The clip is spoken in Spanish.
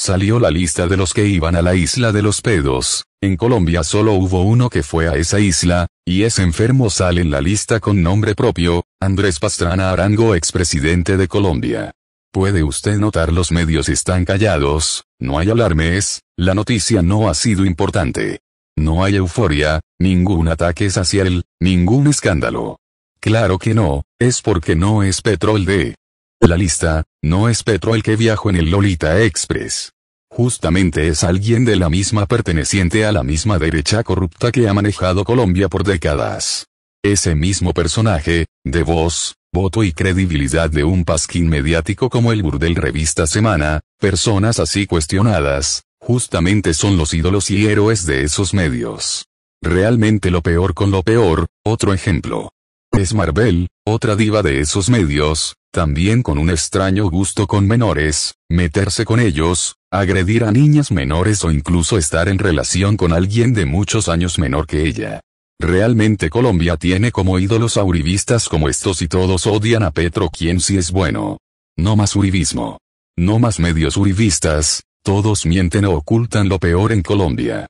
salió la lista de los que iban a la isla de los pedos. En Colombia solo hubo uno que fue a esa isla, y ese enfermo sale en la lista con nombre propio, Andrés Pastrana Arango, expresidente de Colombia. Puede usted notar los medios están callados, no hay alarmes, la noticia no ha sido importante. No hay euforia, ningún ataque hacia él, ningún escándalo. Claro que no, es porque no es Petrol de La lista, no es Petro el que viajó en el Lolita Express. Justamente es alguien de la misma perteneciente a la misma derecha corrupta que ha manejado Colombia por décadas. Ese mismo personaje, de voz, voto y credibilidad de un pasquín mediático como el burdel revista Semana, personas así cuestionadas, justamente son los ídolos y héroes de esos medios. Realmente lo peor con lo peor, otro ejemplo es Marvel, otra diva de esos medios, también con un extraño gusto con menores, meterse con ellos, agredir a niñas menores o incluso estar en relación con alguien de muchos años menor que ella. Realmente Colombia tiene como ídolos a uribistas como estos y todos odian a Petro quien si es bueno. No más uribismo. No más medios uribistas, todos mienten o ocultan lo peor en Colombia.